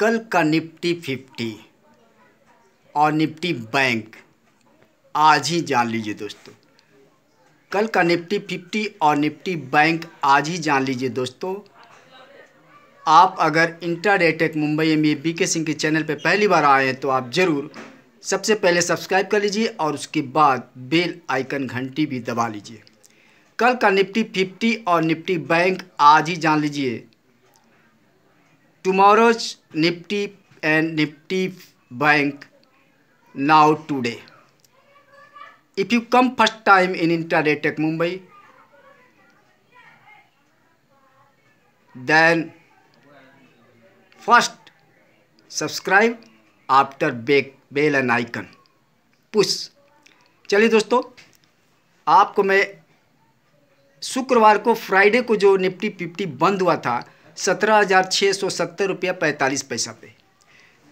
कल का Nifty fifty और निफ्टी बैंक आज ही जान लीजिए दोस्तों कल का निफ्टी फिफ्टी और निफ्टी बैंक आज ही जान लीजिए दोस्तों आप अगर intraday Mumbai M B K Singh के चैनल पर पहली बार आए हैं तो आप ज़रूर सबसे पहले सब्सक्राइब कर लीजिए और उसके बाद बेल आइकन घंटी भी दबा लीजिए कल का निफ्टी फिफ्टी और निफ्टी बैंक आज ही जान लीजिए tomorrow's Nifty and Nifty Bank now today. If you come first time in Intraday Tech Mumbai, then first subscribe after big bell and icon push चलिए दोस्तों आपको मैं शुक्रवार को फ्राइडे को जो निफ्टी फिफ्टी बंद हुआ था सत्रह हज़ार छः सौ सत्तर रुपया पैंतालीस पैसा पे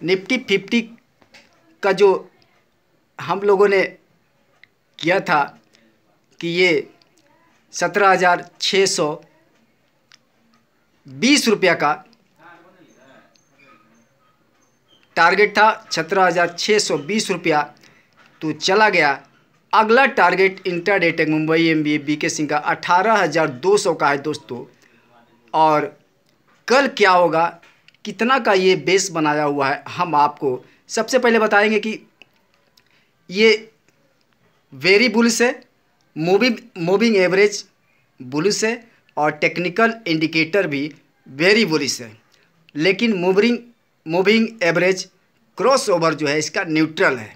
निफ्टी फिफ्टी का जो हम लोगों ने किया था कि ये सत्रह हज़ार छः सौ बीस रुपया का टारगेट था सत्रह हज़ार छः सौ बीस रुपया तो चला गया अगला टारगेट इंटरडेटेक मुंबई एम बी के सिंह का अठारह हज़ार दो सौ का है दोस्तों और कल क्या होगा कितना का ये बेस बनाया हुआ है हम आपको सबसे पहले बताएंगे कि ये वेरी बुलिस है मूविंग मूविंग एवरेज बुलिस है और टेक्निकल इंडिकेटर भी वेरी बुलिस है लेकिन मूविंग मूविंग एवरेज क्रॉसओवर जो है इसका न्यूट्रल है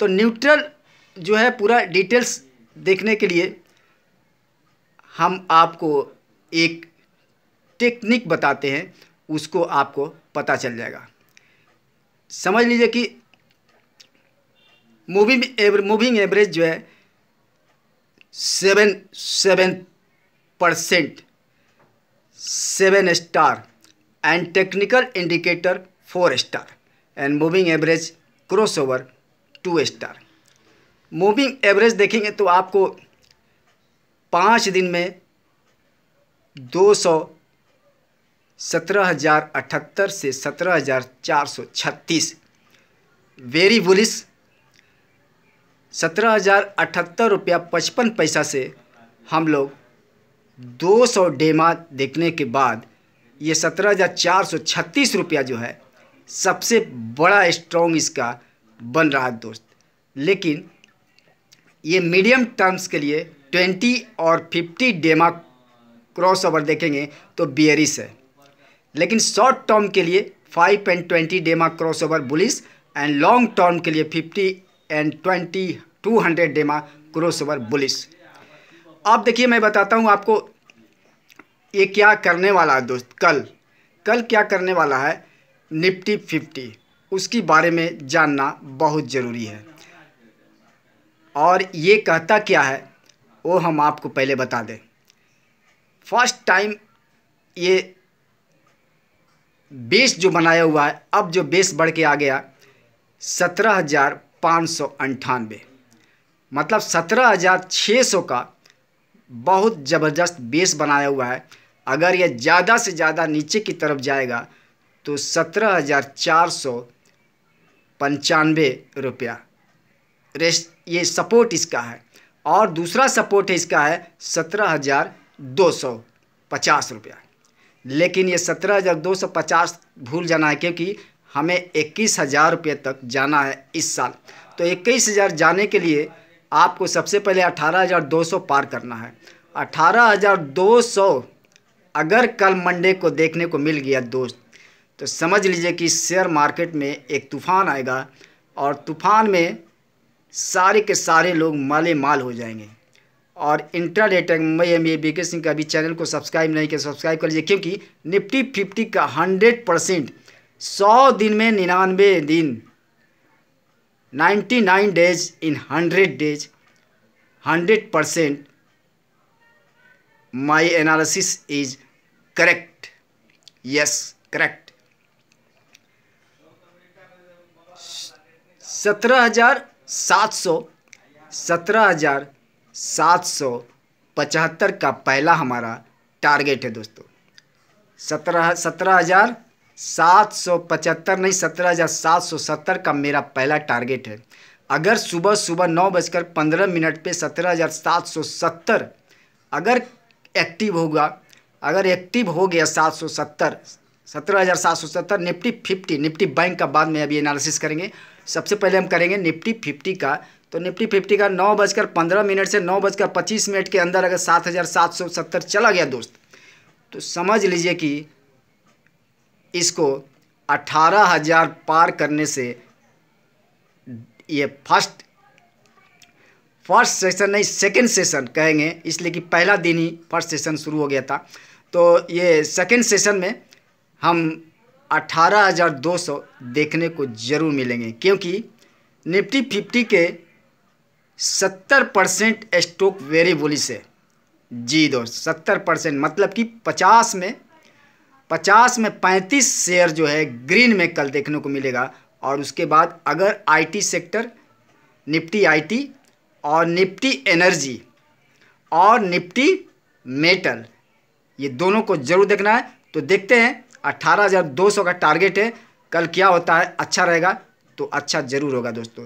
तो न्यूट्रल जो है पूरा डिटेल्स देखने के लिए हम आपको एक टेक्निक बताते हैं उसको आपको पता चल जाएगा समझ लीजिए कि मूविंग एवर, मूविंग एवरेज जो है seven seven percent seven star and technical indicator four star and moving average crossover two star moving average देखेंगे तो आपको पाँच दिन में दो सौ 17,078 से 17,436 वेरी बुलिस सत्रह हज़ार अठहत्तर रुपया पचपन पैसा से हम लोग 200 डेमा देखने के बाद ये सत्रह हज़ार चार सौ छत्तीस रुपया जो है सबसे बड़ा स्ट्रॉन्ग इसका बन रहा है दोस्त लेकिन ये मीडियम टर्म्स के लिए 20 और 50 डेमा क्रॉस ओवर देखेंगे तो बियरिस है लेकिन शॉर्ट टर्म के लिए five and twenty DEMA DEMA crossover bullish and long term के लिए fifty and twenty two hundred DEMA crossover bullish अब देखिए मैं बताता हूँ आपको ये क्या करने वाला है दोस्त कल कल क्या करने वाला है निफ्टी फिफ्टी उसकी बारे में जानना बहुत ज़रूरी है और ये कहता क्या है वो हम आपको पहले बता दें फर्स्ट टाइम ये बेस जो बनाया हुआ है अब जो बेस बढ़ के आ गया सत्रह हज़ार पाँच सौ अंठानवे मतलब सत्रह हज़ार छः सौ का बहुत ज़बरदस्त बेस बनाया हुआ है अगर यह ज़्यादा से ज़्यादा नीचे की तरफ जाएगा तो सत्रह हज़ार चार सौ पंचानवे रुपया रेस्ट ये सपोर्ट इसका है और दूसरा सपोर्ट है इसका है सत्रह हज़ार दो सौ पचास रुपया लेकिन ये सत्रह हज़ार दो सौ पचास भूल जाना है क्योंकि हमें इक्कीस हज़ार रुपये तक जाना है इस साल तो इक्कीस हज़ार जाने के लिए आपको सबसे पहले अठारह हज़ार दो सौ पार करना है अठारह हज़ार दो सौ अगर कल मंडे को देखने को मिल गया दोस्त तो समझ लीजिए कि शेयर मार्केट में एक तूफ़ान आएगा और तूफ़ान में सारे के सारे लोग माले माल हो जाएंगे और इंट्राडे टेक मई एम ए बीके सिंह का भी चैनल को सब्सक्राइब नहीं किया सब्सक्राइब कर लीजिए क्योंकि निफ्टी फिफ्टी का हंड्रेड परसेंट सौ दिन में निन्यानवे दिन ninety nine days in hundred days hundred percent my analysis is correct yes correct सत्रह हज़ार सात सौ सत्रह हज़ार सात सौ पचहत्तर का पहला हमारा टारगेट है दोस्तों सत्रह सत्रह हज़ार सात सौ पचहत्तर नहीं सत्रह हज़ार सात सौ सत्तर का मेरा पहला टारगेट है अगर सुबह सुबह नौ बजकर पंद्रह मिनट पे सत्रह हज़ार सात सौ सत्तर अगर एक्टिव होगा अगर एक्टिव हो गया सात सौ सत्तर सत्रह हज़ार सात सौ सत्तर निफ्टी फिफ्टी निफ्टी बैंक का बाद में अभी एनालिसिस करेंगे सबसे पहले हम करेंगे निफ्टी फिफ्टी का तो निफ्टी फिफ्टी का नौ बजकर पंद्रह मिनट से नौ बजकर पच्चीस मिनट के अंदर अगर सात हज़ार सात सौ सत्तर चला गया दोस्त तो समझ लीजिए कि इसको अठारह हज़ार पार करने से ये फर्स्ट फर्स्ट सेशन नहीं सेकंड सेशन कहेंगे इसलिए कि पहला दिन ही फर्स्ट सेशन शुरू हो गया था तो ये सेकंड सेशन में हम हज़ार दो सौ देखने को ज़रूर मिलेंगे क्योंकि निफ्टी फिफ्टी के सत्तर परसेंट स्टॉक वेरिएबलिस है जी दोस्त सत्तर परसेंट मतलब कि पचास में पचास में पैंतीस शेयर जो है ग्रीन में कल देखने को मिलेगा और उसके बाद अगर आईटी सेक्टर निफ्टी आईटी और निफ्टी एनर्जी और निफ्टी मेटल ये दोनों को जरूर देखना है तो देखते हैं अट्ठारह हज़ार दो सौ का टारगेट है कल क्या होता है अच्छा रहेगा तो अच्छा ज़रूर होगा दोस्तों